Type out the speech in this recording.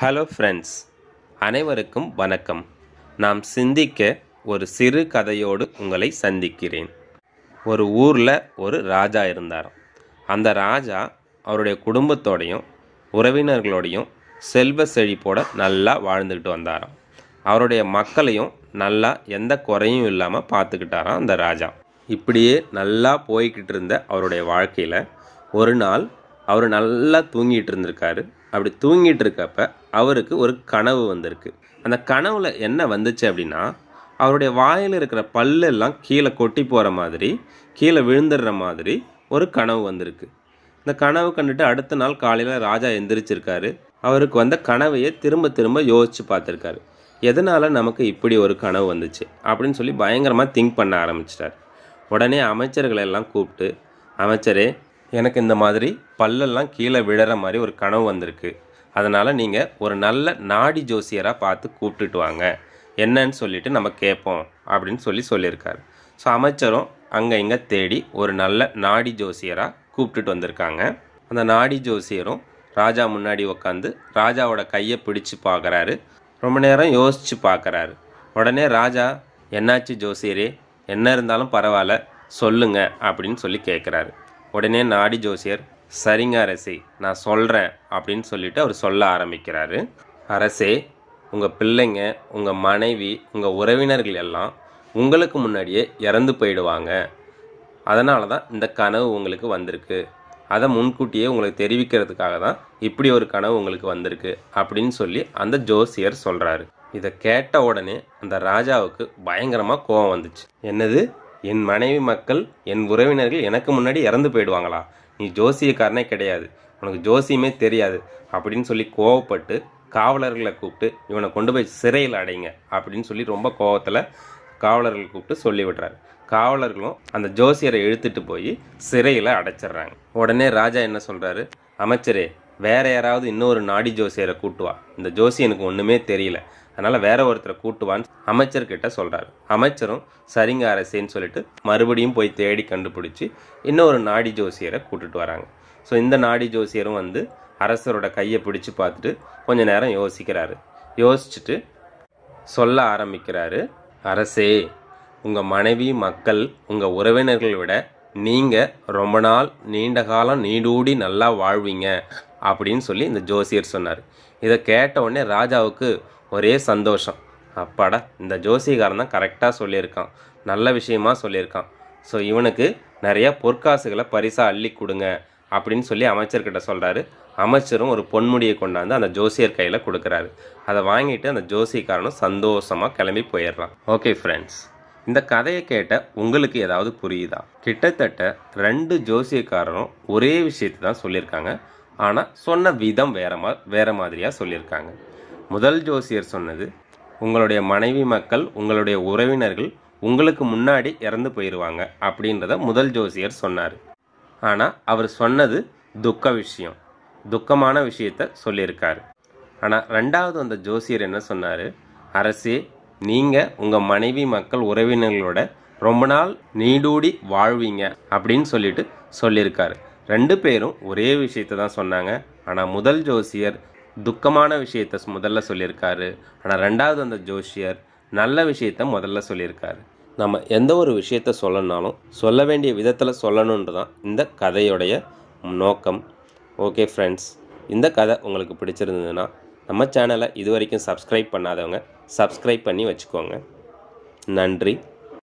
hello friends அனைவருக்கும் வணக்கம் நாம் சிந்திக்க ஒரு சிறு கதையோடு உங்களை சந்திக்கிறேன் ஒரு ஊரில் ஒரு ராஜா இருந்தார் அந்த ராஜா அவருடைய குடும்பத்தோடையும் உறவினர்களோடையும் செல்வ செழிப்போட நல்லா வாழ்ந்துக்கிட்டு வந்தாராம் அவருடைய மக்களையும் நல்லா எந்த குறையும் இல்லாமல் பார்த்துக்கிட்டாராம் அந்த ராஜா இப்படியே நல்லா போய்கிட்டு இருந்த அவருடைய வாழ்க்கையில் ஒரு நாள் அவர் நல்லா தூங்கிட்டு இருந்திருக்காரு அப்படி தூங்கிட்டு இருக்கப்ப அவருக்கு ஒரு கனவு வந்திருக்கு அந்த கனவுல என்ன வந்துச்சு அப்படின்னா அவருடைய வாயில் இருக்கிற பல்லெல்லாம் கீழே கொட்டி போகிற மாதிரி கீழே விழுந்துடுற மாதிரி ஒரு கனவு வந்திருக்கு இந்த கனவு கண்டுட்டு அடுத்த நாள் காலையில் ராஜா எந்திரிச்சிருக்காரு அவருக்கு வந்த கனவையே திரும்ப திரும்ப யோசித்து பார்த்துருக்காரு எதனால் நமக்கு இப்படி ஒரு கனவு வந்துச்சு அப்படின்னு சொல்லி பயங்கரமாக திங்க் பண்ண ஆரம்பிச்சிட்டார் உடனே அமைச்சர்களை எல்லாம் கூப்பிட்டு அமைச்சரே எனக்கு இந்த மாதிரி பல்லெல்லாம் கீழே விழற மாதிரி ஒரு கனவு வந்திருக்கு அதனால் நீங்கள் ஒரு நல்ல நாடி ஜோசியராக பார்த்து கூப்பிட்டுட்டு வாங்க என்னன்னு சொல்லிட்டு நம்ம கேட்போம் அப்படின்னு சொல்லி சொல்லியிருக்காரு ஸோ அமைச்சரும் அங்கே இங்கே தேடி ஒரு நல்ல நாடி ஜோசியராக கூப்பிட்டுட்டு வந்திருக்காங்க அந்த நாடி ஜோசியரும் ராஜா முன்னாடி உக்காந்து ராஜாவோட கையை பிடிச்சு பார்க்குறாரு ரொம்ப நேரம் யோசித்து பார்க்குறாரு உடனே ராஜா என்னாச்சு ஜோசியரே என்ன இருந்தாலும் பரவாயில்ல சொல்லுங்க அப்படின்னு சொல்லி கேட்குறாரு உடனே நாடி ஜோசியர் சரிங்க அரசே நான் சொல்கிறேன் அப்படின்னு சொல்லிட்டு அவர் சொல்ல ஆரம்பிக்கிறாரு அரசே உங்கள் பிள்ளைங்க உங்கள் மனைவி உங்கள் உறவினர்கள் எல்லாம் உங்களுக்கு முன்னாடியே இறந்து போயிடுவாங்க அதனால தான் இந்த கனவு உங்களுக்கு வந்திருக்கு அதை முன்கூட்டியே உங்களுக்கு தெரிவிக்கிறதுக்காக தான் இப்படி ஒரு கனவு உங்களுக்கு வந்திருக்கு அப்படின்னு சொல்லி அந்த ஜோசியர் சொல்கிறாரு இதை கேட்ட உடனே அந்த ராஜாவுக்கு பயங்கரமாக கோவம் வந்துச்சு என்னது என் மனைவி மக்கள் என் உறவினர்கள் எனக்கு முன்னாடி இறந்து போயிடுவாங்களா நீ ஜோசியக்காரனே கிடையாது உனக்கு ஜோசியமே தெரியாது அப்படின்னு சொல்லி கோவப்பட்டு காவலர்களை கூப்பிட்டு இவனை கொண்டு போய் சிறையில் அடைங்க அப்படின்னு சொல்லி ரொம்ப கோவத்தில் காவலர்கள் கூப்பிட்டு சொல்லி விடுறாரு காவலர்களும் அந்த ஜோசியரை இழுத்துட்டு போய் சிறையில் அடைச்சிடுறாங்க உடனே ராஜா என்ன சொல்கிறாரு அமைச்சரே வேற யாராவது இன்னொரு நாடி ஜோசியரை கூட்டுவா இந்த எனக்கு ஒன்றுமே தெரியல அதனால் வேற ஒருத்தரை கூட்டுவான்னு அமைச்சர்கிட்ட சொல்கிறாரு அமைச்சரும் சரிங்க அரசேன்னு சொல்லிட்டு மறுபடியும் போய் தேடி கண்டுபிடிச்சி இன்னொரு நாடி ஜோசியரை கூட்டுட்டு வராங்க ஸோ இந்த நாடி ஜோசியரும் வந்து அரசரோட கையை பிடிச்சி பார்த்துட்டு கொஞ்ச நேரம் யோசிக்கிறாரு யோசிச்சுட்டு சொல்ல ஆரம்பிக்கிறாரு அரசே உங்கள் மனைவி மக்கள் உங்கள் உறவினர்களை விட நீங்கள் ரொம்ப நாள் நீண்ட காலம் நீடூடி நல்லா வாழ்வீங்க அப்படின்னு சொல்லி இந்த ஜோசியர் சொன்னார் இதை கேட்ட உடனே ராஜாவுக்கு ஒரே சந்தோஷம் அப்பாடா இந்த ஜோசிகாரன் தான் கரெக்டாக சொல்லியிருக்கான் நல்ல விஷயமா சொல்லியிருக்கான் ஸோ இவனுக்கு நிறையா பொற்காசுகளை பரிசாக அள்ளி கொடுங்க அப்படின்னு சொல்லி அமைச்சர்கிட்ட சொல்கிறாரு அமைச்சரும் ஒரு பொன்முடியை கொண்டாந்து அந்த ஜோசியர் கையில் கொடுக்குறாரு அதை வாங்கிட்டு அந்த ஜோசிக்காரனும் சந்தோஷமாக கிளம்பி போயிடுறான் ஓகே ஃப்ரெண்ட்ஸ் இந்த கதையை கேட்ட உங்களுக்கு ஏதாவது புரியுதா கிட்டத்தட்ட ரெண்டு ஜோசியக்காரரும் ஒரே விஷயத்தை தான் சொல்லியிருக்காங்க ஆனால் சொன்ன விதம் வேற மா வேறு மாதிரியாக சொல்லியிருக்காங்க முதல் ஜோசியர் சொன்னது உங்களுடைய மனைவி மக்கள் உங்களுடைய உறவினர்கள் உங்களுக்கு முன்னாடி இறந்து போயிடுவாங்க அப்படின்றத முதல் ஜோசியர் சொன்னார் ஆனால் அவர் சொன்னது துக்க விஷயம் துக்கமான விஷயத்த சொல்லியிருக்காரு ஆனால் ரெண்டாவது அந்த ஜோசியர் என்ன சொன்னார் அரசே நீங்கள் உங்கள் மனைவி மக்கள் உறவினர்களோட ரொம்ப நாள் நீடூடி வாழ்வீங்க அப்படின்னு சொல்லிட்டு சொல்லியிருக்காரு ரெண்டு பேரும் ஒரே விஷயத்த தான் சொன்னாங்க ஆனால் முதல் ஜோசியர் துக்கமான விஷயத்த முதல்ல சொல்லியிருக்காரு ஆனால் ரெண்டாவது அந்த ஜோஷியர் நல்ல விஷயத்த முதல்ல சொல்லியிருக்காரு நம்ம எந்த ஒரு விஷயத்த சொல்லணுனாலும் சொல்ல வேண்டிய விதத்தில் சொல்லணுன்றது தான் இந்த கதையுடைய நோக்கம் ஓகே ஃப்ரெண்ட்ஸ் இந்த கதை உங்களுக்கு பிடிச்சிருந்ததுன்னா நம்ம சேனலை இது வரைக்கும் சப்ஸ்கிரைப் பண்ணாதவங்க சப்ஸ்கிரைப் பண்ணி வச்சுக்கோங்க நன்றி